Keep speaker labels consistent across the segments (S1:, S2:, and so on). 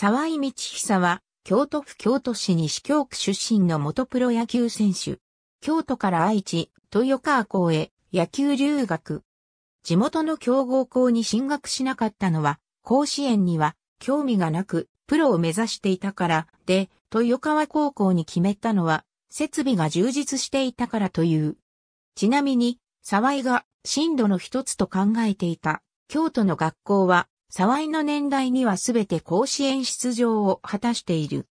S1: 沢井道久は、京都府京都市西京区出身の元プロ野球選手。京都から愛知、豊川校へ野球留学。地元の強豪校に進学しなかったのは、甲子園には興味がなく、プロを目指していたから、で、豊川高校に決めたのは、設備が充実していたからという。ちなみに、沢井が進路の一つと考えていた、京都の学校は、沢井の年代にはすべて甲子園出場を果たしている。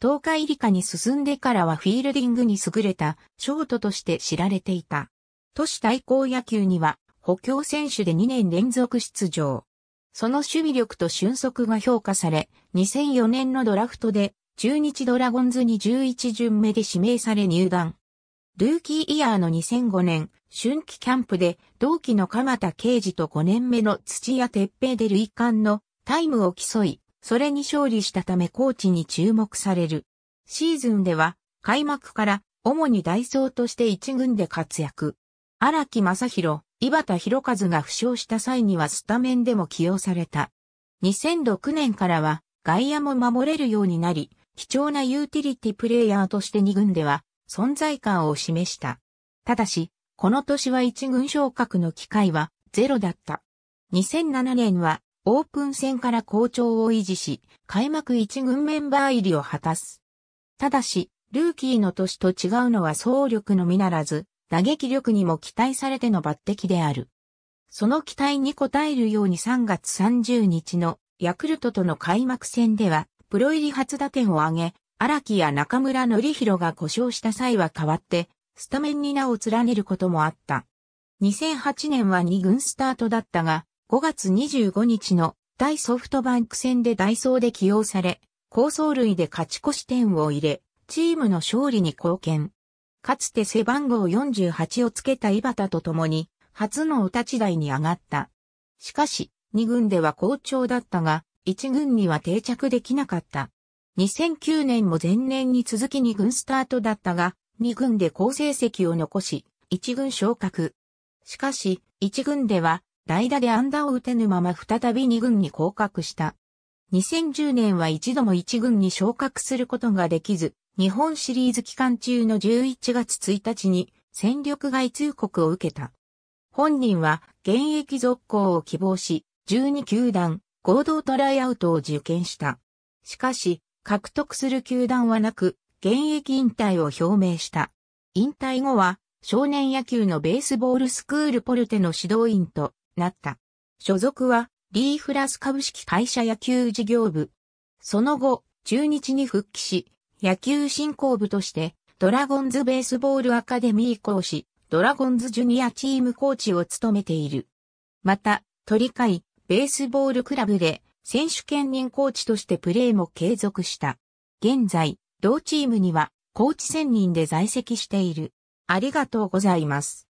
S1: 東海理科に進んでからはフィールディングに優れたショートとして知られていた。都市対抗野球には補強選手で2年連続出場。その守備力と俊足が評価され、2004年のドラフトで中日ドラゴンズに11巡目で指名され入団。ルーキーイヤーの2005年、春季キャンプで同期の鎌田啓司と5年目の土屋鉄平で累間のタイムを競い、それに勝利したためコーチに注目される。シーズンでは開幕から主に代走として一軍で活躍。荒木正宏、井端博和が負傷した際にはスタメンでも起用された。2006年からは外野も守れるようになり、貴重なユーティリティプレイヤーとして2軍では存在感を示した。ただし、この年は一軍昇格の機会はゼロだった。2007年はオープン戦から好調を維持し、開幕一軍メンバー入りを果たす。ただし、ルーキーの年と違うのは総力のみならず、打撃力にも期待されての抜擢である。その期待に応えるように3月30日のヤクルトとの開幕戦では、プロ入り初打点を挙げ、荒木や中村則弘が故障した際は代わって、スタメンに名を連ねることもあった。2008年は2軍スタートだったが、5月25日の大ソフトバンク戦でダイソーで起用され、高走塁で勝ち越し点を入れ、チームの勝利に貢献。かつて背番号48をつけた井端と共に、初のお立ち台に上がった。しかし、2軍では好調だったが、1軍には定着できなかった。2009年も前年に続き2軍スタートだったが、2軍で好成績を残し、1軍昇格。しかし、1軍では、代打でアンダーを打てぬまま再び2軍に降格した。2010年は一度も1軍に昇格することができず、日本シリーズ期間中の11月1日に戦力外通告を受けた。本人は現役続行を希望し、12球団合同トライアウトを受験した。しかし、獲得する球団はなく、現役引退を表明した。引退後は、少年野球のベースボールスクールポルテの指導員となった。所属は、リーフラス株式会社野球事業部。その後、中日に復帰し、野球振興部として、ドラゴンズベースボールアカデミー講師、ドラゴンズジュニアチームコーチを務めている。また、鳥海、ベースボールクラブで、選手兼任コーチとしてプレーも継続した。現在、同チームにはコーチ専任で在籍している。ありがとうございます。